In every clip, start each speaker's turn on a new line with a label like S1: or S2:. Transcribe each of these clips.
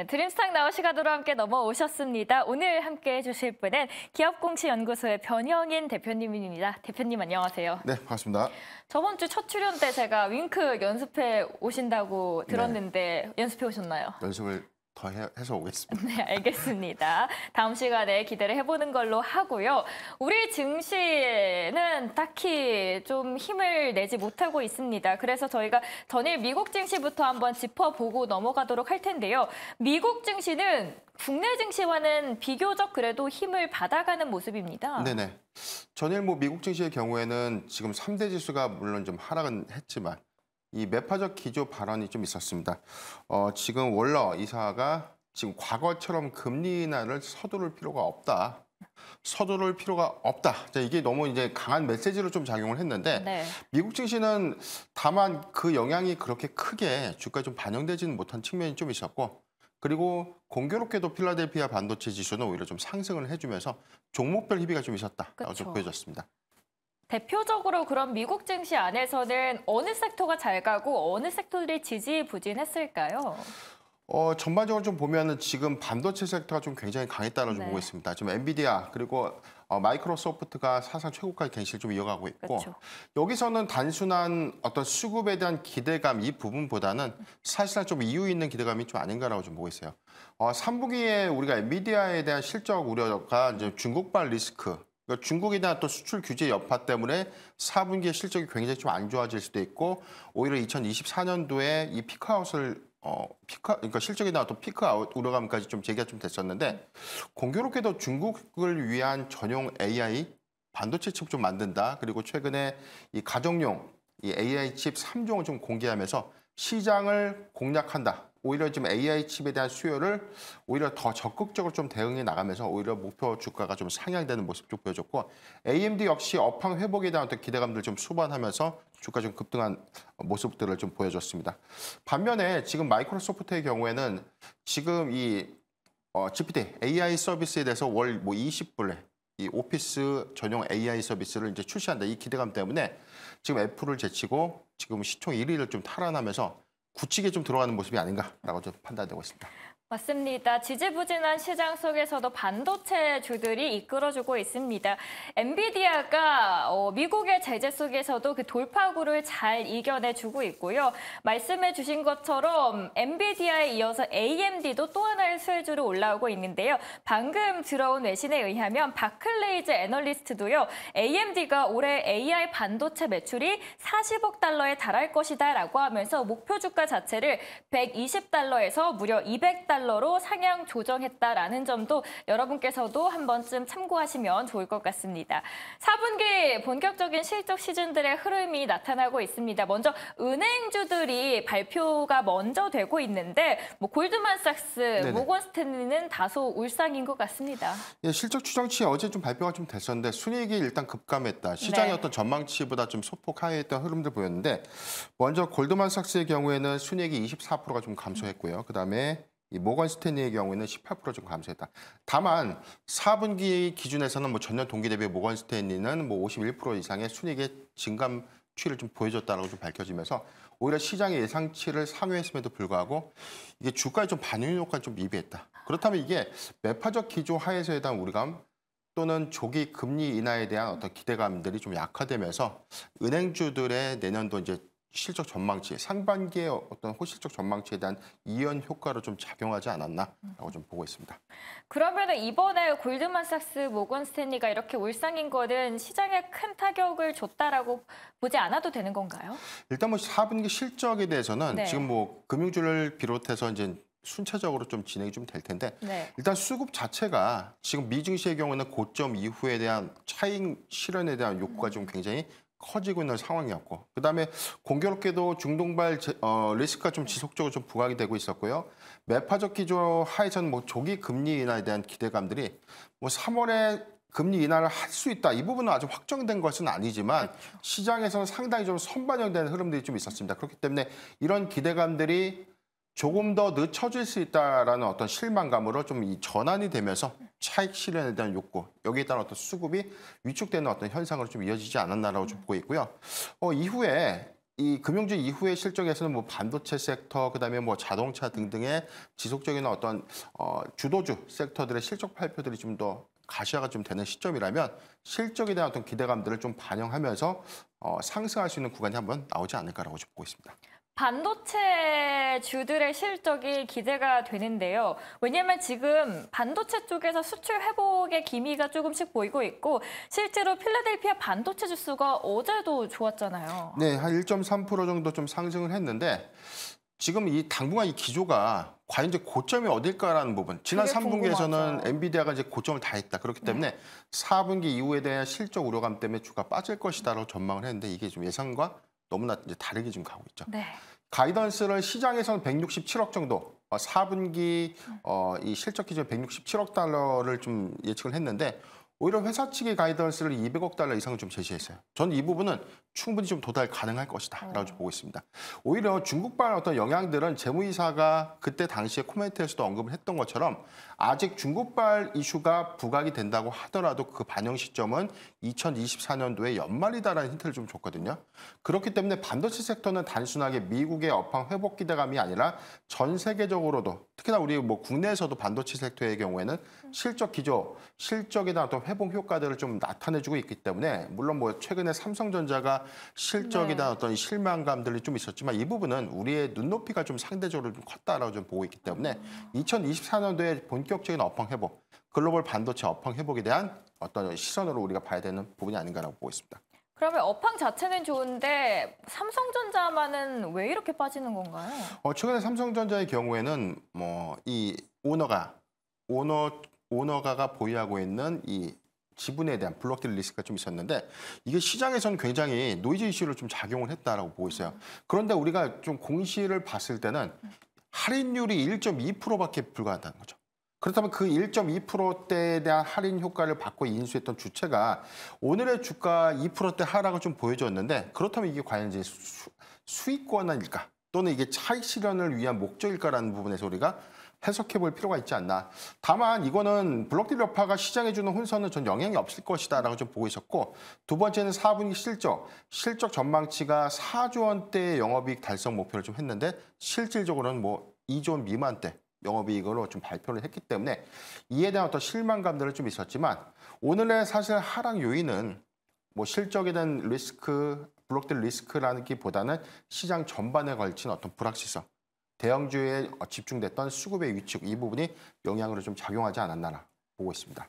S1: 네, 드림스탁 나오시가도로 함께 넘어오셨습니다. 오늘 함께 해주실 분은 기업공시연구소의 변영인 대표님입니다. 대표님 안녕하세요.
S2: 네, 반갑습니다.
S1: 저번 주 첫 출연 때 제가 윙크 연습해 오신다고 네. 들었는데 네. 연습해 오셨나요?
S2: 연습을 더 해서 오겠습니다.
S1: 네, 알겠습니다. 다음 시간에 기대를 해보는 걸로 하고요. 우리 증시는 딱히 좀 힘을 내지 못하고 있습니다. 그래서 저희가 전일 미국 증시부터 한번 짚어보고 넘어가도록 할 텐데요. 미국 증시는 국내 증시와는 비교적 그래도 힘을 받아가는 모습입니다. 네네.
S2: 전일 뭐 미국 증시의 경우에는 지금 3대 지수가 물론 좀 하락은 했지만 이 매파적 기조 발언이 좀 있었습니다. 어, 지금 월러 이사가 지금 과거처럼 금리 인하를 서두를 필요가 없다. 서두를 필요가 없다. 자, 이게 너무 이제 강한 메시지로 좀 작용을 했는데 네. 미국 증시는 다만 그 영향이 그렇게 크게 주가에 좀 반영되지는 못한 측면이 좀 있었고 그리고 공교롭게도 필라델피아 반도체 지수는 오히려 좀 상승을 해주면서 종목별 희비가 좀 있었다. 그쵸. 좀 보여졌습니다.
S1: 대표적으로 그런 미국 증시 안에서는 어느 섹터가 잘 가고 어느 섹터들이 지지부진했을까요?
S2: 어, 전반적으로 좀 보면은 지금 반도체 섹터가 좀 굉장히 강했다는 걸 네. 보고 있습니다. 지금 엔비디아 그리고 어, 마이크로소프트가 사상 최고가의 갱신을 좀 이어가고 있고 그렇죠. 여기서는 단순한 어떤 수급에 대한 기대감 이 부분보다는 사실상 좀 이유 있는 기대감이 좀 아닌가라고 좀 보고 있어요. 어, 3분기에 우리가 엔비디아에 대한 실적 우려가 이제 중국발 리스크 그러니까 중국에 대한 또 수출 규제 여파 때문에 4분기에 실적이 굉장히 좀 안 좋아질 수도 있고 오히려 2024년도에 이 피크아웃을 어, 피크, 그러니까 실적이 나왔던 피크아웃 우려감까지 좀 제기가 좀 됐었는데 공교롭게도 중국을 위한 전용 AI 반도체 칩좀 만든다. 그리고 최근에 이 가정용 이 AI 칩 3종을 좀 공개하면서 시장을 공략한다. 오히려 지금 AI 칩에 대한 수요를 오히려 더 적극적으로 좀 대응해 나가면서 오히려 목표 주가가 좀 상향되는 모습도 보여줬고 AMD 역시 업황 회복에 대한 어떤 기대감들 좀 수반하면서 주가 좀 급등한 모습들을 좀 보여줬습니다. 반면에 지금 마이크로소프트의 경우에는 지금 이 어, GPT AI 서비스에 대해서 월 뭐 20불에 이 오피스 전용 AI 서비스를 이제 출시한다 이 기대감 때문에 지금 애플을 제치고 지금 시총 1위를 좀 탈환하면서 굳히게 좀 들어가는 모습이 아닌가라고 좀 판단되고 있습니다.
S1: 맞습니다. 지지부진한 시장 속에서도 반도체 주들이 이끌어주고 있습니다. 엔비디아가 어, 미국의 제재 속에서도 그 돌파구를 잘 이겨내주고 있고요. 말씀해 주신 것처럼 엔비디아에 이어서 AMD도 또 하나의 수혜주로 올라오고 있는데요. 방금 들어온 외신에 의하면 바클레이즈 애널리스트도요. AMD가 올해 AI 반도체 매출이 40억 달러에 달할 것이다라고 하면서 목표 주가 자체를 120달러에서 무려 200달러 달러로 상향 조정했다라는 점도 여러분께서도 한 번쯤 참고하시면 좋을 것 같습니다. 4분기 본격적인 실적 시즌들의 흐름이 나타나고 있습니다. 먼저 은행주들이 발표가 먼저 되고 있는데 뭐 골드만삭스, 네네. 모건스탠리는 다소 울상인 것 같습니다.
S2: 예, 실적 추정치 어제 좀 발표가 좀 됐었는데 순이익이 일단 급감했다. 네. 시장의 네. 어떤 전망치보다 좀 소폭 하회했던 흐름들 보였는데 먼저 골드만삭스의 경우에는 순이익이 24%가 좀 감소했고요. 그다음에 이 모건 스탠리의 경우에는 18%좀 감소했다. 다만 4분기 기준에서는 뭐 전년 동기 대비 모건 스탠리는 뭐 51% 이상의 순이익의 증감 추이를 좀 보여줬다라고 좀 밝혀지면서 오히려 시장의 예상치를 상회했음에도 불구하고 이게 주가에 좀 반영 효과를 좀 미비했다. 그렇다면 이게 매파적 기조 하에서에 대한 우리감 또는 조기 금리 인하에 대한 어떤 기대감들이 좀 약화되면서 은행주들의 내년도 이제 실적 전망치, 상반기의 어떤 호실적 전망치에 대한 이연 효과로 좀 작용하지 않았나라고 음. 좀 보고 있습니다.
S1: 그러면 이번에 골드만삭스, 모건스탠리가 이렇게 울상인 거는 시장에 큰 타격을 줬다라고 보지 않아도 되는 건가요?
S2: 일단 뭐 4분기 실적에 대해서는 네. 지금 뭐 금융주를 비롯해서 이제 순차적으로 좀 진행이 좀 될 텐데 네. 일단 수급 자체가 지금 미증시의 경우는 고점 이후에 대한 차익 실현에 대한 욕구가 좀 음. 굉장히 커지고 있는 상황이었고 그다음에 공교롭게도 중동발 어, 리스크가 좀 지속적으로 좀 부각이 되고 있었고요. 매파적 기조 하에서뭐 조기 금리 인하에 대한 기대감들이 뭐 3월에 금리 인하를 할 수 있다. 이 부분은 아직 확정된 것은 아니지만 그렇죠. 시장에서는 상당히 좀선반영되 흐름들이 좀 있었습니다. 그렇기 때문에 이런 기대감들이 조금 더 늦춰질 수 있다라는 어떤 실망감으로 좀 이 전환이 되면서 차익 실현에 대한 욕구 여기에 따른 어떤 수급이 위축되는 어떤 현상으로 좀 이어지지 않았나라고 좀 보고 있고요. 어, 이후에 이 금융주 이후의 실적에서는 뭐 반도체 섹터 그다음에 뭐 자동차 등등의 지속적인 어떤 어, 주도주 섹터들의 실적 발표들이 좀 더 가시화가 좀 되는 시점이라면 실적에 대한 어떤 기대감들을 좀 반영하면서 어, 상승할 수 있는 구간이 한번 나오지 않을까라고 좀 보고 있습니다.
S1: 반도체 주들의 실적이 기대가 되는데요. 왜냐하면 지금 반도체 쪽에서 수출 회복의 기미가 조금씩 보이고 있고 실제로 필라델피아 반도체 주수가 어제도 좋았잖아요.
S2: 네, 한 1.3% 정도 좀 상승을 했는데 지금 이 당분간 이 기조가 과연 이제 고점이 어딜까라는 부분. 지난 3분기에서는 엔비디아가 이제 고점을 다 했다. 그렇기 네. 때문에 네. 4분기 이후에 대한 실적 우려감 때문에 주가 빠질 것이다라고 전망을 했는데 이게 좀 예상과 너무나 이제 다르게 지금 가고 있죠. 네. 가이던스를 시장에서는 167억 정도 4분기 어, 어, 이 실적 기준 167억 달러를 좀 예측을 했는데 오히려 회사 측의 가이던스를 200억 달러 이상 좀 제시했어요. 전 이 부분은 충분히 좀 도달 가능할 것이다 라고 어. 보고 있습니다. 오히려 중국발 어떤 영향들은 재무이사가 그때 당시에 코멘트에서도 언급을 했던 것처럼 아직 중국발 이슈가 부각이 된다고 하더라도 그 반영 시점은 2024년도의 연말이다라는 힌트를 좀 줬거든요. 그렇기 때문에 반도체 섹터는 단순하게 미국의 업황 회복 기대감이 아니라 전 세계적으로도 특히나 우리 뭐 국내에서도 반도체 섹터의 경우에는 실적 기조 실적이나 또 회복 효과들을 좀 나타내주고 있기 때문에 물론 뭐 최근에 삼성전자가 실적이나 네. 어떤 실망감들이 좀 있었지만 이 부분은 우리의 눈높이가 좀 상대적으로 좀 컸다라고 좀 보고 있기 때문에 2024년도에 음. 본격적인 업황 회복, 글로벌 반도체 업황 회복에 대한 어떤 시선으로 우리가 봐야 되는 부분이 아닌가라고 보고 있습니다.
S1: 그러면 업황 자체는 좋은데 삼성전자만은 왜 이렇게 빠지는 건가요?
S2: 어, 최근에 삼성전자의 경우에는 뭐 이 오너가 오너 오너가가 보유하고 있는 이 지분에 대한 블록딜 리스크가 좀 있었는데 이게 시장에서는 굉장히 노이즈 이슈를 좀 작용을 했다라고 보고 있어요. 그런데 우리가 좀 공시를 봤을 때는 할인율이 1.2%밖에 불과하다는 거죠. 그렇다면 그 1.2%대에 대한 할인 효과를 받고 인수했던 주체가 오늘의 주가 2%대 하락을 좀 보여줬는데 그렇다면 이게 과연 이제 수, 익권한일까 또는 이게 차익 실현을 위한 목적일까라는 부분에서 우리가 해석해 볼 필요가 있지 않나. 다만 이거는 블록딜 여파가 시장에주는 혼선은 전 영향이 없을 것이다 라고 좀 보고 있었고 두 번째는 4분기 실적, 실적 전망치가 4조 원대의 영업이익 달성 목표를 좀 했는데 실질적으로는 뭐 2조 원 미만대 영업이익으로 좀 발표를 했기 때문에 이에 대한 어떤 실망감들은 좀 있었지만 오늘의 사실 하락 요인은 뭐 실적에 대한 리스크, 블록딜 리스크라는 기보다는 시장 전반에 걸친 어떤 불확실성 대형주에 집중됐던 수급의 위축 이 부분이 영향으로 좀 작용하지 않았나 보고 있습니다.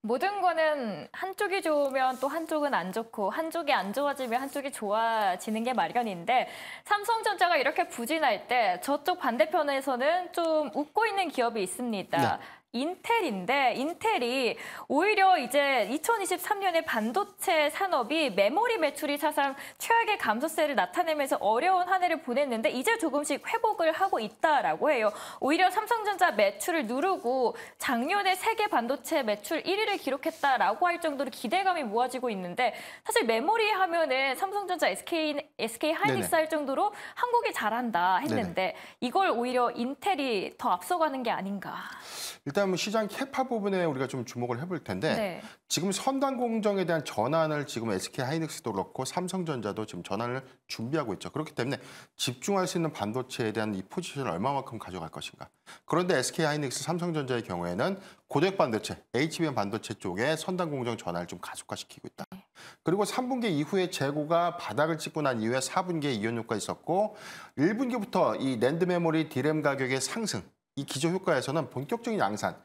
S1: 모든 거는 한쪽이 좋으면 또 한쪽은 안 좋고 한쪽이 안 좋아지면 한쪽이 좋아지는 게 마련인데 삼성전자가 이렇게 부진할 때 저쪽 반대편에서는 좀 웃고 있는 기업이 있습니다. 네. 인텔인데 인텔이 오히려 이제 2023년에 반도체 산업이 메모리 매출이 사상 최악의 감소세를 나타내면서 어려운 한 해를 보냈는데 이제 조금씩 회복을 하고 있다라고 해요. 오히려 삼성전자 매출을 누르고 작년에 세계 반도체 매출 1위를 기록했다라고 할 정도로 기대감이 모아지고 있는데 사실 메모리 하면은 삼성전자 SK SK 하이닉스 할 정도로 한국이 잘한다 했는데 네네. 이걸 오히려 인텔이 더 앞서가는 게 아닌가.
S2: 일단 다음 시장 캐파 부분에 우리가 좀 주목을 해볼 텐데 네. 지금 선단 공정에 대한 전환을 지금 SK 하이닉스도 그렇고 삼성전자도 지금 전환을 준비하고 있죠. 그렇기 때문에 집중할 수 있는 반도체에 대한 이 포지션을 얼마만큼 가져갈 것인가. 그런데 SK 하이닉스, 삼성전자의 경우에는 고액 반도체, HBM 반도체 쪽에 선단 공정 전환을 좀 가속화시키고 있다. 네. 그리고 3분기 이후에 재고가 바닥을 찍고 난 이후에 4분기에 이연효과 있었고 1분기부터 이 랜드 메모리 디램 가격의 상승 이 기저 효과에서는 본격적인 양산,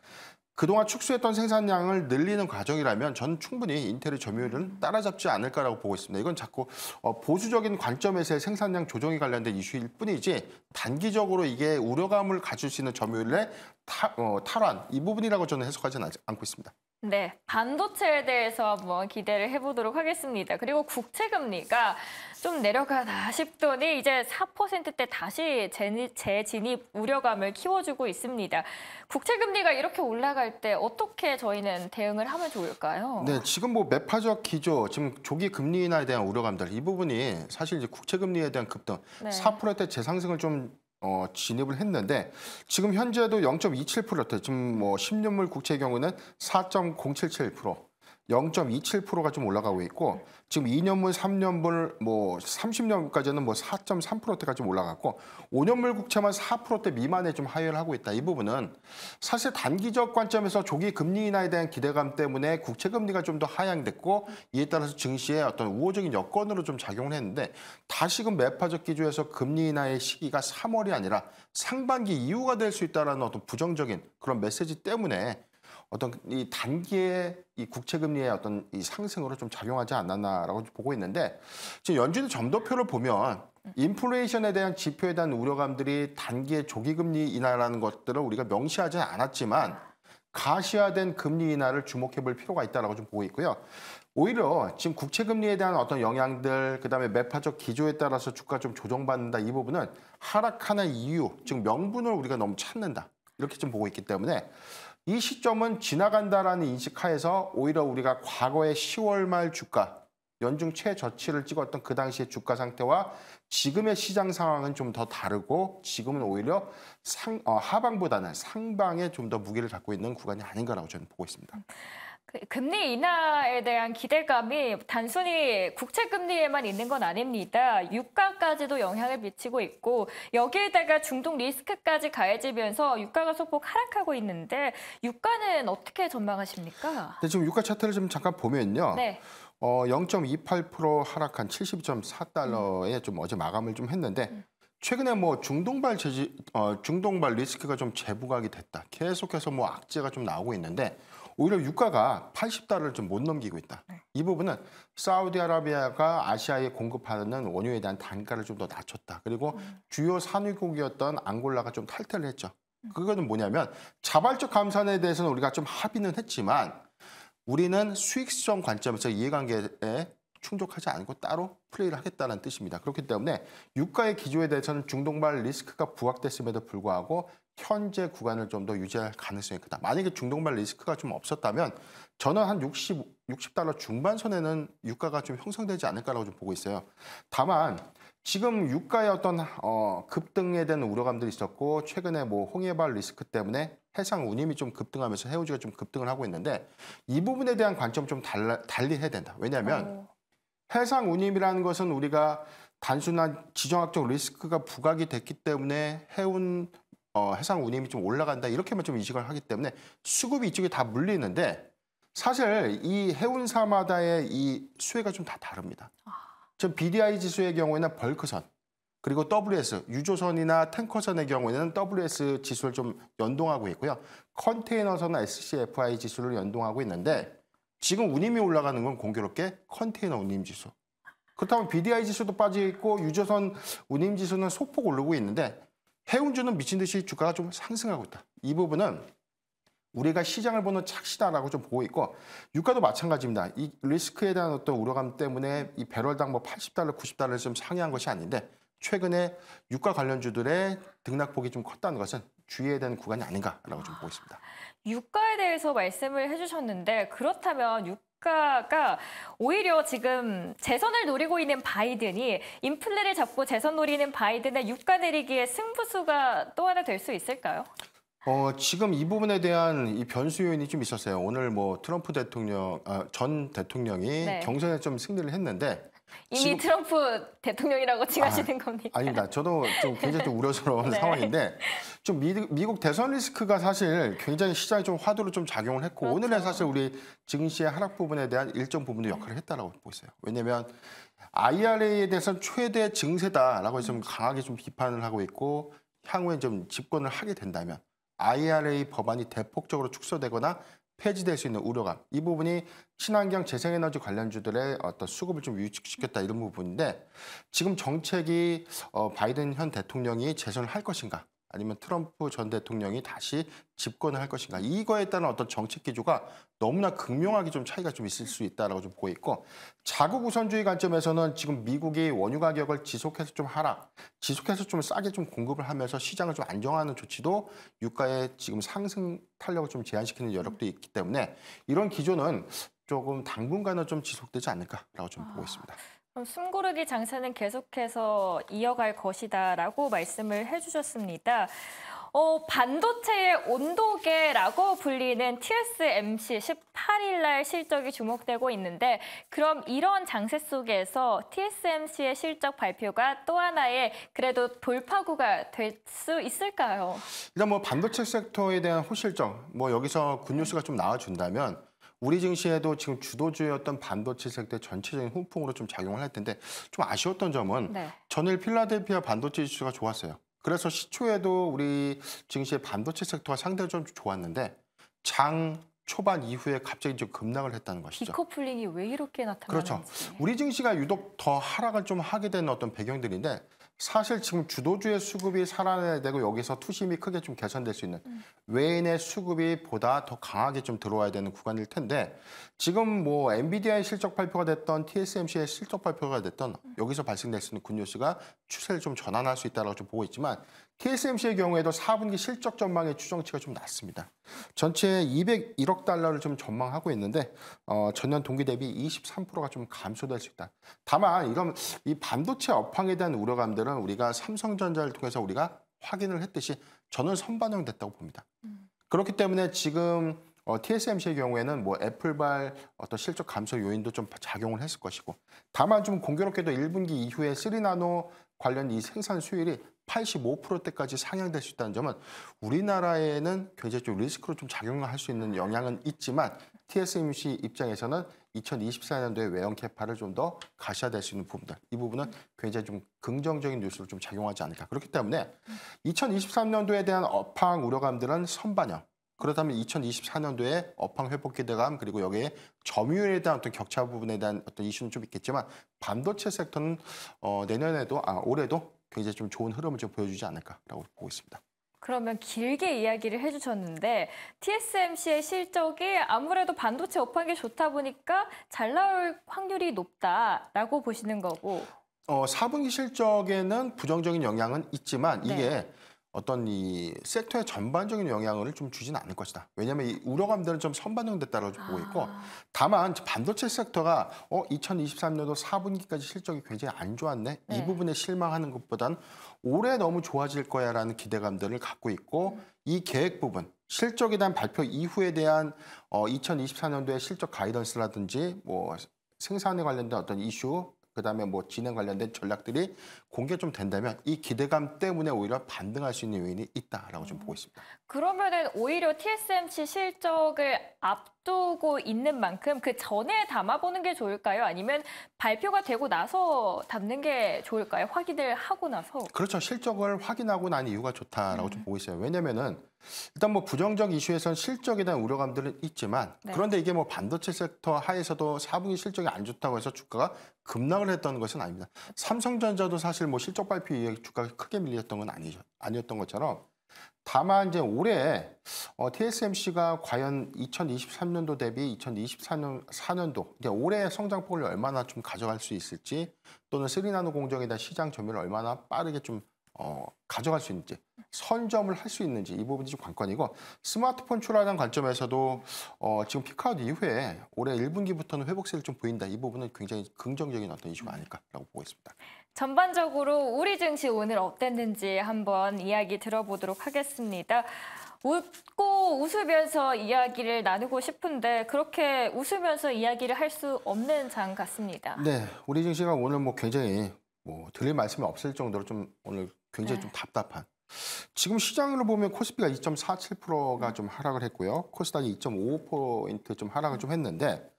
S2: 그동안 축소했던 생산량을 늘리는 과정이라면 저는 충분히 인텔의 점유율은 따라잡지 않을까라고 보고 있습니다. 이건 자꾸 어, 보수적인 관점에서의 생산량 조정이 관련된 이슈일 뿐이지 단기적으로 이게 우려감을 가질 수 있는 점유율의 타, 어, 탈환 이 부분이라고 저는 해석하지는 않고 있습니다.
S1: 네, 반도체에 대해서 한번 기대를 해보도록 하겠습니다. 그리고 국채금리가 좀 내려가나 싶더니 이제 4%대 다시 재진입 우려감을 키워주고 있습니다. 국채금리가 이렇게 올라갈 때 어떻게 저희는 대응을 하면 좋을까요? 네,
S2: 지금 뭐 매파적 기조, 지금 조기 금리 인하에 대한 우려감들 이 부분이 사실 이제 국채금리에 대한 급등, 네. 4%대 재상승을 좀 어, 진입을 했는데 지금 현재도 0.27% 지금 뭐 10년물 국채의 경우는 4.077% 0.27%가 좀 올라가고 있고 지금 2년물, 3년물, 뭐 30년까지는 뭐 4.3%대가 좀 올라갔고 5년물 국채만 4%대 미만에 좀 하회를 하고 있다. 이 부분은 사실 단기적 관점에서 조기 금리 인하에 대한 기대감 때문에 국채 금리가 좀 더 하향됐고 이에 따라서 증시에 어떤 우호적인 여건으로 좀 작용을 했는데 다시금 매파적 기조에서 금리 인하의 시기가 3월이 아니라 상반기 이후가 될 수 있다라는 어떤 부정적인 그런 메시지 때문에 어떤 이 단기의 이 국채금리의 어떤 이 상승으로 좀 작용하지 않았나라고 보고 있는데 지금 연준의 점도표를 보면 인플레이션에 대한 지표에 대한 우려감들이 단기의 조기금리 인하라는 것들을 우리가 명시하지 않았지만 가시화된 금리 인하를 주목해 볼 필요가 있다고 좀 보고 있고요. 오히려 지금 국채금리에 대한 어떤 영향들, 그다음에 매파적 기조에 따라서 주가 좀 조정받는다 이 부분은 하락하는 이유, 즉 명분을 우리가 너무 찾는다. 이렇게 좀 보고 있기 때문에 이 시점은 지나간다라는 인식하에서 오히려 우리가 과거의 10월 말 주가 연중 최저치를 찍었던 그 당시의 주가 상태와 지금의 시장 상황은 좀 더 다르고 지금은 오히려 상, 어, 하방보다는 상방에 좀 더 무게를 갖고 있는 구간이 아닌가라고 저는 보고 있습니다.
S1: 그 금리 인하에 대한 기대감이 단순히 국채 금리에만 있는 건 아닙니다. 유가까지도 영향을 미치고 있고 여기에다가 중동 리스크까지 가해지면서 유가가 소폭 하락하고 있는데 유가는 어떻게 전망하십니까?
S2: 네, 지금 유가 차트를 좀 잠깐 보면요. 네. 어, 0.28% 하락한 70.4달러에 음. 좀 어제 마감을 좀 했는데 음. 최근에 뭐 중동발 제지 어, 중동발 리스크가 좀 재부각이 됐다. 계속해서 뭐 악재가 좀 나오고 있는데 오히려 유가가 80달러를 좀 못 넘기고 있다. 네. 이 부분은 사우디아라비아가 아시아에 공급하는 원유에 대한 단가를 좀 더 낮췄다. 그리고 음. 주요 산유국이었던 앙골라가 좀 탈퇴를 했죠. 음. 그거는 뭐냐면 자발적 감산에 대해서는 우리가 좀 합의는 했지만 우리는 수익성 관점에서 이해관계에 충족하지 않고 따로 플레이를 하겠다는 뜻입니다. 그렇기 때문에 유가의 기조에 대해서는 중동발 리스크가 부각됐음에도 불구하고 현재 구간을 좀 더 유지할 가능성이 크다. 만약에 중동발 리스크가 좀 없었다면 저는 한 60, 60달러 중반선에는 유가가 좀 형성되지 않을까라고 좀 보고 있어요. 다만 지금 유가의 어떤 어, 급등에 대한 우려감들이 있었고 최근에 뭐 홍해발 리스크 때문에 해상 운임이 좀 급등하면서 해우지가 좀 급등을 하고 있는데 이 부분에 대한 관점 좀 달라, 달리 해야 된다. 왜냐하면 어. 해상 운임이라는 것은 우리가 단순한 지정학적 리스크가 부각이 됐기 때문에 해운 어, 해상 운임이 좀 올라간다 이렇게만 좀 인식을 하기 때문에 수급이 이쪽에 다 물리는데 사실 이 해운사마다의 이 수혜가 좀 다 다릅니다. 아. 지금 BDI 지수의 경우에는 벌크선 그리고 WS 유조선이나 탱커선의 경우에는 WS 지수를 좀 연동하고 있고요. 컨테이너선은 SCFI 지수를 연동하고 있는데 지금 운임이 올라가는 건 공교롭게 컨테이너 운임 지수. 그렇다면 BDI 지수도 빠져있고 유조선 운임 지수는 소폭 오르고 있는데 해운주는 미친 듯이 주가가 좀 상승하고 있다. 이 부분은 우리가 시장을 보는 착시다라고 좀 보고 있고 유가도 마찬가지입니다. 이 리스크에 대한 어떤 우려감 때문에 이 배럴당 뭐 80달러, 90달러 좀 상회한 것이 아닌데 최근에 유가 관련주들의 등락폭이 좀 컸다는 것은 주의해야 되는 구간이
S1: 아닌가라고 좀 보고 있습니다. 유가에 대해서 말씀을 해주셨는데 그렇다면 유... 가가 오히려 지금 재선을 노리고 있는 바이든이 인플레를 잡고 재선 노리는 바이든의 유가 내리기에 승부수가 또 하나 될 수 있을까요?
S2: 어, 지금 이 부분에 대한 이 변수 요인이 좀 있었어요. 오늘 뭐 트럼프 대통령, 아, 전 대통령이 네. 경선에 좀 승리를 했는데
S1: 이미 지금... 트럼프 대통령이라고 칭하시는 아, 겁니까?
S2: 아닙니다. 저도 좀 굉장히 좀 우려스러운 네. 상황인데 좀 미, 국 대선 리스크가 사실 굉장히 시장에 좀 화두로 좀 작용을 했고 그렇죠. 오늘은 사실 우리 증시의 하락 부분에 대한 일정 부분도 역할을 했다라고 보고 있어요. 왜냐하면 IRA에 대해서는 최대 증세다라고 좀 강하게 좀 비판을 하고 있고 향후에 좀 집권을 하게 된다면 IRA 법안이 대폭적으로 축소되거나 폐지될 수 있는 우려감 이 부분이 친환경 재생에너지 관련주들의 어떤 수급을 좀 위축시켰다 이런 부분인데 지금 정책이 어, 바이든 현 대통령이 재선을 할 것인가 아니면 트럼프 전 대통령이 다시 집권을 할 것인가 이거에 따른 어떤 정책 기조가 너무나 극명하게 좀 차이가 좀 있을 수 있다라고 좀 보고 있고 자국 우선주의 관점에서는 지금 미국이 원유 가격을 지속해서 좀 하락, 지속해서 좀 싸게 좀 공급을 하면서 시장을 좀 안정하는 조치도 유가의 지금 상승 탄력을 좀 제한시키는 여력도 있기 때문에 이런 기조는 조금 당분간은 좀 지속되지 않을까라고 좀 아... 보고 있습니다.
S1: 숨고르기 장사는 계속해서 이어갈 것이다라고 말씀을 해주셨습니다. 어, 반도체의 온도계라고 불리는 TSMC 18일 날 실적이 주목되고 있는데 그럼 이런 장세 속에서 TSMC의 실적 발표가 또 하나의 그래도 돌파구가 될 수 있을까요?
S2: 일단 뭐 반도체 섹터에 대한 호실적 뭐 여기서 굿뉴스가 좀 나와준다면 우리 증시에도 지금 주도주였던 반도체 섹터 전체적인 훈풍으로 좀 작용을 할 텐데 좀 아쉬웠던 점은 네. 전일 필라델피아 반도체 지수가 좋았어요. 그래서 시초에도 우리 증시의 반도체 섹터가 상대적으로좀 좋았는데 장 초반 이후에 갑자기 좀 급락을 했다는 것이죠.
S1: 디커플링이 왜 이렇게 나타나는지.
S2: 그렇죠. 우리 증시가 유독 더 하락을 좀 하게 되는 어떤 배경들인데 사실 지금 주도주의 수급이 살아나야 되고 여기서 투심이 크게 좀 개선될 수 있는 음. 외인의 수급이 보다 더 강하게 좀 들어와야 되는 구간일 텐데 지금 뭐 엔비디아의 실적 발표가 됐던 TSMC의 실적 발표가 됐던 음. 여기서 발생될 수 있는 굿뉴스가 추세를 좀 전환할 수 있다라고 좀 보고 있지만 TSMC의 경우에도 4분기 실적 전망의 추정치가 좀 낮습니다. 전체 201억 달러를 좀 전망하고 있는데 어, 전년 동기 대비 23%가 좀 감소될 수 있다. 다만 이런 이 반도체 업황에 대한 우려감들은 우리가 삼성전자를 통해서 우리가 확인을 했듯이 저는 선반영됐다고 봅니다. 그렇기 때문에 지금 어, TSMC의 경우에는 뭐 애플발 어떤 실적 감소 요인도 좀 작용을 했을 것이고 다만 좀 공교롭게도 1분기 이후에 3나노 관련 이 생산 수율이 85%대까지 상향될 수 있다는 점은 우리나라에는 굉장히 좀 리스크로 좀 작용할 수 있는 영향은 있지만 TSMC 입장에서는 2024년도에 외형 캐파를 좀 더가셔야될 수 있는 부분들 이 부분은 굉장히 좀 긍정적인 뉴스로 좀 작용하지 않을까 그렇기 때문에 2023년도에 대한 업황 우려감들은 선반영 그렇다면 2024년도에 업황 회복 기대감 그리고 여기에 점유율에 대한 어떤 격차 부분에 대한 어떤 이슈는 좀 있겠지만 반도체 섹터는 어, 내년에도 아 올해도 굉장히 좀 좋은 흐름을 좀 보여주지 않을까라고 보고 있습니다.
S1: 그러면 길게 이야기를 해주셨는데 TSMC의 실적이 아무래도 반도체 업황이 좋다 보니까 잘 나올 확률이 높다라고 보시는 거고
S2: 어, 4분기 실적에는 부정적인 영향은 있지만 이게 네. 어떤 이 섹터의 전반적인 영향을 좀주진 않을 것이다. 왜냐하면 이 우려감들은 좀선반영됐다고 아. 보고 있고 아. 다만 반도체 섹터가 어 2023년도 4분기까지 실적이 굉장히 안 좋았네 네. 이 부분에 실망하는 것보단 올해 너무 좋아질 거야라는 기대감들을 갖고 있고 음. 이 계획 부분 실적에 대한 발표 이후에 대한 어 2024년도의 실적 가이던스라든지 뭐 생산에 관련된 어떤 이슈 그다음에 뭐 진행 관련된 전략들이 공개 좀 된다면 이 기대감 때문에 오히려 반등할 수 있는 요인이 있다라고 좀 보고 있습니다.
S1: 그러면은 오히려 TSMC 실적을 앞두고 있는 만큼 그 전에 담아보는 게 좋을까요? 아니면 발표가 되고 나서 담는 게 좋을까요? 확인을 하고 나서?
S2: 그렇죠. 실적을 확인하고 난 이유가 좋다라고 음. 좀 보고 있어요. 왜냐면은 일단 뭐 부정적 이슈에선 실적에 대한 우려감들은 있지만 네. 그런데 이게 뭐 반도체 섹터 하에서도 사분기 실적이 안 좋다고 해서 주가가 급락을 했던 것은 아닙니다. 삼성전자도 사실 뭐 실적 발표 이후에 주가가 크게 밀렸던 건 아니, 죠 아니었던 것처럼 다만 이제 올해 어, TSMC가 과연 2023년도 대비 2024년 4년도 이제 올해 성장폭을 얼마나 좀 가져갈 수 있을지 또는 3나노 공정에 대한 시장 점유를 얼마나 빠르게 좀 어, 가져갈 수 있는지 선점을 할 수 있는지 이 부분이 좀 관건이고 스마트폰 출하라는 관점에서도 어, 지금 피카아웃 이후에 올해 1분기부터는 회복세를 좀 보인다 이 부분은 굉장히 긍정적인 어떤 이슈가 아닐까라고 보고 있습니다.
S1: 전반적으로 우리 증시 오늘 어땠는지 한번 이야기 들어보도록 하겠습니다. 웃고 웃으면서 이야기를 나누고 싶은데 그렇게 웃으면서 이야기를 할 수 없는 장 같습니다. 네,
S2: 우리 증시가 오늘 뭐 굉장히 뭐 드릴 말씀이 없을 정도로 좀 오늘 굉장히 네. 좀 답답한. 지금 시장으로 보면 코스피가 2.47%가 좀 하락을 했고요. 코스닥이 2.55포인트 좀 하락을 좀 했는데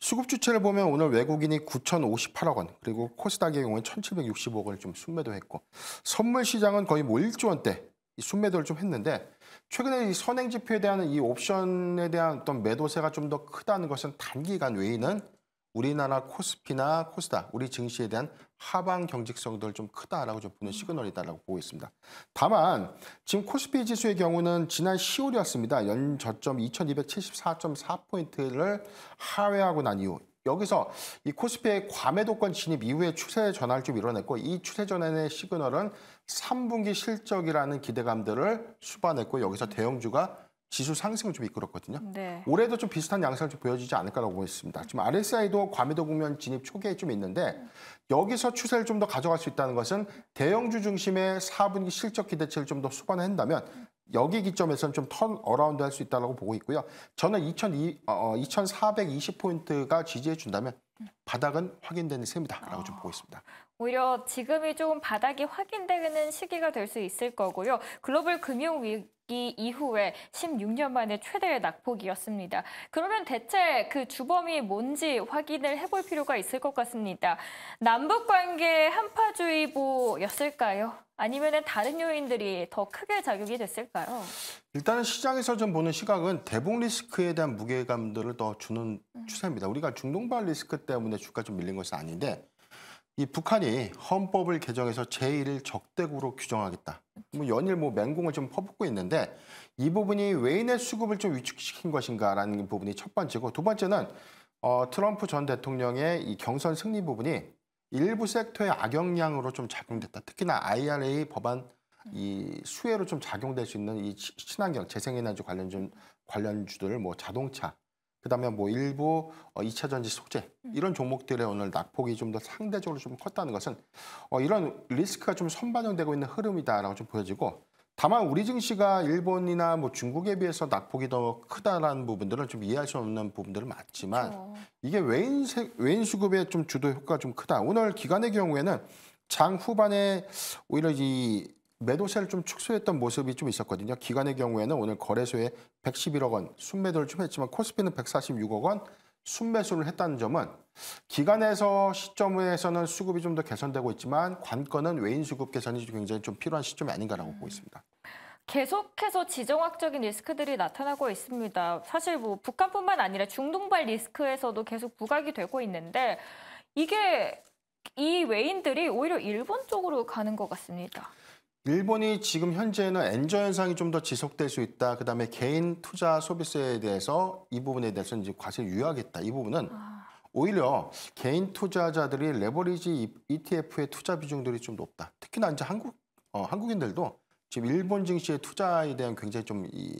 S2: 수급 주체를 보면 오늘 외국인이 9,058억 원 그리고 코스닥의 경우는 1 7 6 5억 원을 좀 순매도했고 선물 시장은 거의 뭐 1조 원대 순매도를 좀 했는데 최근에 이 선행 지표에 대한 이 옵션에 대한 어떤 매도세가 좀 더 크다는 것은 단기간 외에는 우리나라 코스피나 코스닥, 우리 증시에 대한 하방 경직성들 좀 크다라고 좀 보는 시그널이다라고 보고 있습니다. 다만 지금 코스피 지수의 경우는 지난 10월이었습니다. 연 저점 2274.4포인트를 하회하고 난 이후 여기서 이 코스피의 과매도권 진입 이후에 추세 전환을 좀 이뤄냈고 이 추세 전환의 시그널은 3분기 실적이라는 기대감들을 수반했고 여기서 대형주가 지수 상승을 좀 이끌었거든요. 네. 올해도 좀 비슷한 양상을 좀 보여지지 않을까라고 보고있습니다 지금 RSI도 과미도 국면 진입 초기에 좀 있는데 여기서 추세를 좀 더 가져갈 수 있다는 것은 대형주 중심의 4분기 실적 기대치를 좀 더 수반한다면 여기 기점에서는 좀 턴 어라운드 할 수 있다고 보고 있고요. 저는 2 0 2 어, 2420포인트가 어, 지지해 준다면 바닥은 확인되는 셈이다라고 좀 보고 있습니다. 아,
S1: 오히려 지금이 조금 바닥이 확인되는 시기가 될 수 있을 거고요. 글로벌 금융 위, 이 이후에 16년 만에 최대의 낙폭이었습니다. 그러면 대체 그 주범이 뭔지 확인을 해볼 필요가 있을 것 같습니다. 남북관계 한파주의보였을까요? 아니면 다른 요인들이 더 크게 작용이 됐을까요?
S2: 일단은 시장에서 좀 보는 시각은 대북 리스크에 대한 무게감들을 더 주는 음. 추세입니다. 우리가 중동발 리스크 때문에 주가 좀 밀린 것은 아닌데 이 북한이 헌법을 개정해서 제1을 적대국으로 규정하겠다. 뭐 연일 뭐 맹공을 좀 퍼붓고 있는데 이 부분이 외인의 수급을 좀 위축시킨 것인가라는 부분이 첫 번째고 두 번째는 어, 트럼프 전 대통령의 이 경선 승리 부분이 일부 섹터의 악영향으로 좀 작용됐다. 특히나 IRA 법안 이 수혜로 좀 작용될 수 있는 이 친환경 재생에너지 관련 좀 관련주들 뭐 자동차 그다음에 뭐 일부 어, 2차 전지 소재 음. 이런 종목들의 오늘 낙폭이 좀 더 상대적으로 좀 컸다는 것은 어, 이런 리스크가 좀 선반영되고 있는 흐름이다라고 좀 보여지고 다만 우리 증시가 일본이나 뭐 중국에 비해서 낙폭이 더 크다라는 부분들은 좀 이해할 수 없는 부분들은 맞지만 그렇죠. 이게 외인 세, 외인 수급의 좀 주도 효과가 좀 크다. 오늘 기간의 경우에는 장 후반에 오히려 이 매도세를 좀 축소했던 모습이 좀 있었거든요. 기관의 경우에는 오늘 거래소에 111억 원 순매도를 좀 했지만 코스피는 146억 원 순매수를 했다는 점은 기관에서 시점에서는 수급이 좀 더 개선되고 있지만 관건은 외인 수급 개선이 굉장히 좀 필요한 시점이 아닌가라고 음. 보고 있습니다.
S1: 계속해서 지정학적인 리스크들이 나타나고 있습니다. 사실 뭐 북한뿐만 아니라 중동발 리스크에서도 계속 부각이 되고 있는데 이게 이 외인들이 오히려 일본 쪽으로 가는 것 같습니다.
S2: 일본이 지금 현재는 엔저 현상이 좀 더 지속될 수 있다. 그다음에 개인 투자 소비세에 대해서 이 부분에 대해서 이제 과세를 유예하겠다. 이 부분은 아. 오히려 개인 투자자들이 레버리지 ETF의 투자 비중들이 좀 높다. 특히나 이제 한국 어, 한국인들도 지금 일본 증시의 투자에 대한 굉장히 좀이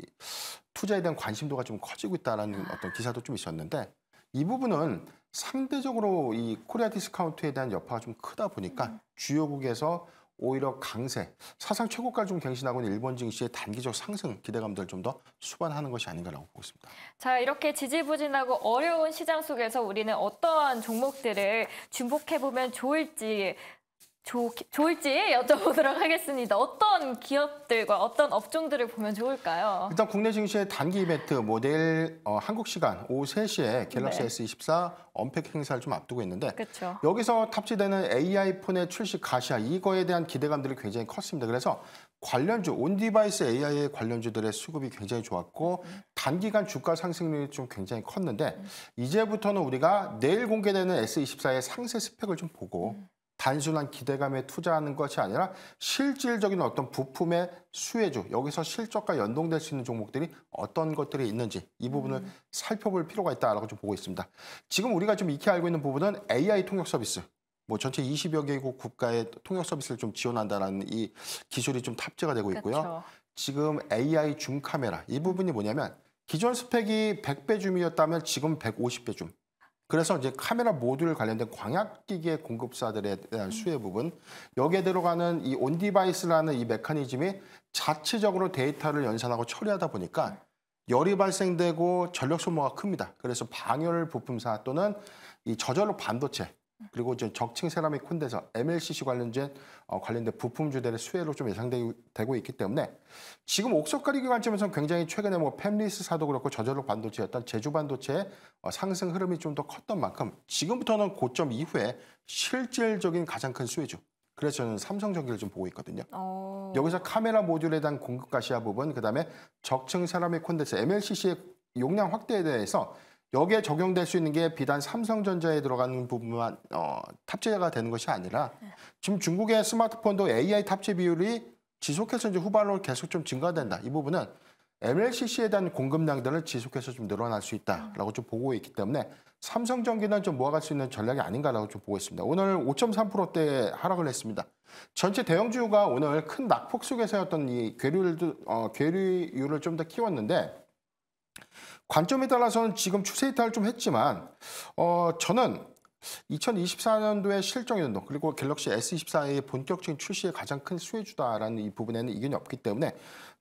S2: 투자에 대한 관심도가 좀 커지고 있다라는 아. 어떤 기사도 좀 있었는데 이 부분은 상대적으로 이 코리아 디스카운트에 대한 여파가 좀 크다 보니까 음. 주요국에서 오히려 강세, 사상 최고가를 좀 갱신하고 있는 일본 증시의 단기적 상승 기대감들을 좀더 수반하는 것이 아닌가라고 보고 있습니다.
S1: 자, 이렇게 지지부진하고 어려운 시장 속에서 우리는 어떠한 종목들을 주목해보면 좋을지 좋, 좋을지 여쭤보도록 하겠습니다. 어떤 기업들과 어떤 업종들을 보면 좋을까요? 일단
S2: 국내 증시의 단기 이벤트 모델 어, 한국 시간 오후 3시에 갤럭시 네. S24 언팩 행사를 좀 앞두고 있는데 그쵸. 여기서 탑재되는 AI 폰의 출시 가시화 이거에 대한 기대감들이 굉장히 컸습니다. 그래서 관련주, 온디바이스 AI 관련주들의 수급이 굉장히 좋았고 음. 단기간 주가 상승률이 좀 굉장히 컸는데 음. 이제부터는 우리가 내일 공개되는 S24의 상세 스펙을 좀 보고 음. 단순한 기대감에 투자하는 것이 아니라 실질적인 어떤 부품의 수혜주 여기서 실적과 연동될 수 있는 종목들이 어떤 것들이 있는지 이 부분을 음. 살펴볼 필요가 있다라고 좀 보고 있습니다. 지금 우리가 좀 익히 알고 있는 부분은 AI 통역 서비스 뭐 전체 20여 개국 국가의 통역 서비스를 좀 지원한다라는 이 기술이 좀 탑재가 되고 있고요. 그렇죠. 지금 AI 줌 카메라 이 부분이 뭐냐면 기존 스펙이 100배 줌이었다면 지금 150배 줌. 그래서 이제 카메라 모듈 관련된 광학기계 공급사들에 대한 음. 수혜 부분 여기에 들어가는 이 온디바이스라는 이 메커니즘이 자체적으로 데이터를 연산하고 처리하다 보니까 네. 열이 발생되고 전력 소모가 큽니다. 그래서 방열 부품사 또는 이 저절로 반도체 그리고 이제 적층 세라믹 콘덴서 MLCC 관련된 어, 관련된 부품 주대를 수혜로 좀 예상되고 있기 때문에 지금 옥석 가리기 관점에서는 굉장히 최근에 뭐 팹리스사도 그렇고 저전력 반도체였던 제주 반도체의 어, 상승 흐름이 좀 더 컸던 만큼 지금부터는 고점 이후에 실질적인 가장 큰수혜죠 그래서 저는 삼성전기를 좀 보고 있거든요. 오. 어. 여기서 카메라 모듈에 대한 공급가 시야 부분, 그다음에 적층 세라믹 콘덴서 MLCC의 용량 확대에 대해서 여기에 적용될 수 있는 게 비단 삼성전자에 들어가는 부분만 어, 탑재가 되는 것이 아니라 지금 중국의 스마트폰도 AI 탑재 비율이 지속해서 이제 후발로 계속 좀 증가된다. 이 부분은 MLCC에 대한 공급량들을 지속해서 좀 늘어날 수 있다라고 좀 보고 있기 때문에 삼성전기는 좀 모아갈 수 있는 전략이 아닌가라고 좀 보고 있습니다. 오늘 5.3%대 하락을 했습니다. 전체 대형주가 오늘 큰 낙폭 속에서였던 이 괴류를, 어, 괴류율을 좀 더 키웠는데 관점에 따라서는 지금 추세 이탈을 좀 했지만 어, 저는 2024년도에 실적 연동 그리고 갤럭시 S24의 본격적인 출시에 가장 큰 수혜주다라는 이 부분에는 이견이 없기 때문에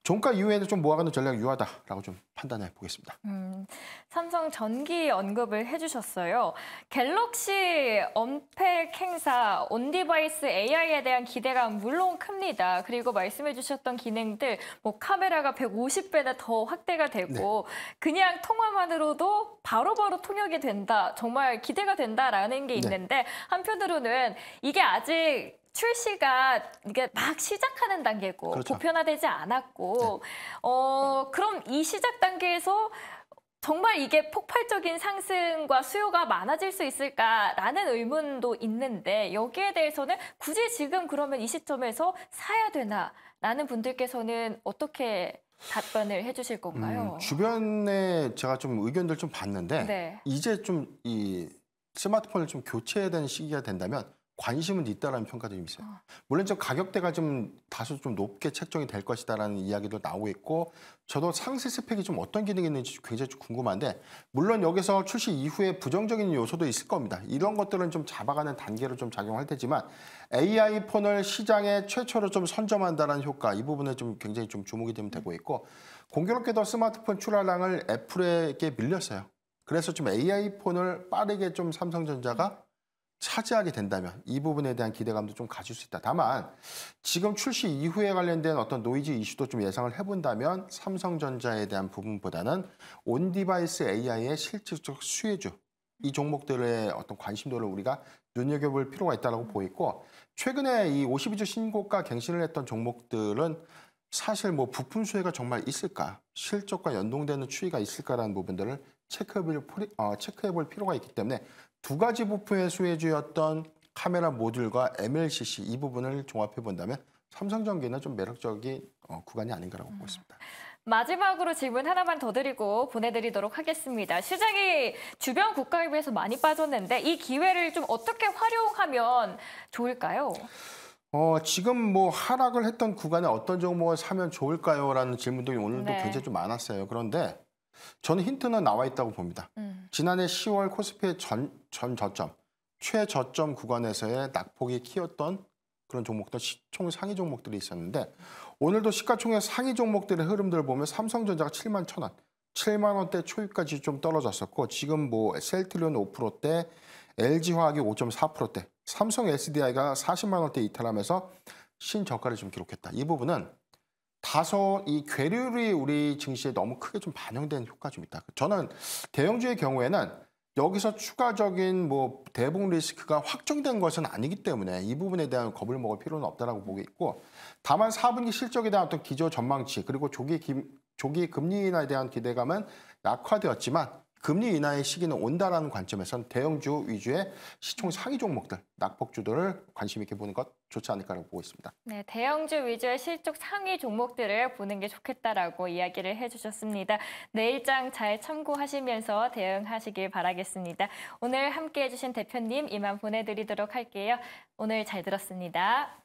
S2: 종가 이후에는 좀 모아가는 전략이 유하다라고좀 판단해 보겠습니다.
S1: 음, 삼성 전기 언급을 해주셨어요. 갤럭시 언팩 행사, 온디바이스 AI에 대한 기대감 물론 큽니다. 그리고 말씀해 주셨던 기능들, 뭐 카메라가 150배나 더 확대가 되고 네. 그냥 통화만으로도 바로바로 바로 통역이 된다, 정말 기대가 된다라는 게 네. 있는데 네. 한편으로는 이게 아직 출시가 이게 막 시작하는 단계고 그렇죠. 보편화되지 않았고 네. 어 그럼 이 시작 단계에서 정말 이게 폭발적인 상승과 수요가 많아질 수 있을까라는 의문도 있는데 여기에 대해서는 굳이 지금 그러면 이 시점에서 사야 되나라는 분들께서는 어떻게 답변을 해주실 건가요? 음,
S2: 주변에 제가 좀 의견들 좀 봤는데 네. 이제 좀 이 스마트폰을 좀 교체된 시기가 된다면 관심은 있다라는 평가도 좀 있어요. 아. 물론 좀 가격대가 좀 다소 좀 높게 책정이 될 것이다라는 이야기도 나오고 있고 저도 상세 스펙이 좀 어떤 기능이 있는지 굉장히 좀 궁금한데 물론 여기서 출시 이후에 부정적인 요소도 있을 겁니다. 이런 것들은 좀 잡아가는 단계로 좀 작용할 테지만 AI 폰을 시장에 최초로 좀 선점한다는 효과 이 부분에 좀 굉장히 좀 주목이 되면 되고 있고 공교롭게도 스마트폰 출하량을 애플에게 밀렸어요. 그래서 좀 AI 폰을 빠르게 좀 삼성전자가 차지하게 된다면 이 부분에 대한 기대감도 좀 가질 수 있다. 다만 지금 출시 이후에 관련된 어떤 노이즈 이슈도 좀 예상을 해본다면 삼성전자에 대한 부분보다는 온 디바이스 AI의 실질적 수혜주 이 종목들의 어떤 관심도를 우리가 눈여겨볼 필요가 있다고 보이고 최근에 이 52주 신고가 갱신을 했던 종목들은 사실 뭐 부품 수혜가 정말 있을까 실적과 연동되는 추이가 있을까라는 부분들을 체크해볼, 어, 체크해볼 필요가 있기 때문에 두 가지 부품의 수혜주였던 카메라 모듈과 MLCC 이 부분을 종합해 본다면 삼성전기는 좀 매력적인 어, 구간이 아닌가라고 음. 보고 있습니다.
S1: 마지막으로 질문 하나만 더 드리고 보내드리도록 하겠습니다. 시장이 주변 국가에 비해서 많이 빠졌는데 이 기회를 좀 어떻게 활용하면 좋을까요?
S2: 어, 지금 뭐 하락을 했던 구간에 어떤 종목을 사면 좋을까요? 라는 질문들이 오늘도 네. 굉장히 좀 많았어요. 그런데 저는 힌트는 나와 있다고 봅니다. 음. 지난해 10월 코스피의 전, 전 저점, 최저점 구간에서의 낙폭이 키웠던 그런 종목들, 총 상위 종목들이 있었는데 오늘도 시가총액 상위 종목들의 흐름들을 보면 삼성전자가 7만 1천 원, 7만 원대 초입까지 좀 떨어졌었고 지금 뭐 셀트리온 5%대, LG화학이 5.4%대, 삼성 SDI가 40만 원대 이탈하면서 신저가를 좀 기록했다. 이 부분은 다소 이괴류율이 우리 증시에 너무 크게 좀 반영된 효과 좀 있다. 저는 대형주의 경우에는 여기서 추가적인 뭐 대북 리스크가 확정된 것은 아니기 때문에 이 부분에 대한 겁을 먹을 필요는 없다라고 보고 있고 다만 4분기 실적에 대한 어떤 기저 전망치 그리고 조기, 김, 조기 금리 인하에 대한 기대감은 약화되었지만 금리 인하의 시기는 온다라는 관점에선 대형주 위주의 시총 상위 종목들, 낙폭주들을 관심 있게 보는 것 좋지 않을까라고 보고 있습니다.
S1: 네, 대형주 위주의 실적 상위 종목들을 보는 게 좋겠다라고 이야기를 해주셨습니다. 내일장 잘 참고하시면서 대응하시길 바라겠습니다. 오늘 함께해주신 대표님 이만 보내드리도록 할게요. 오늘 잘 들었습니다.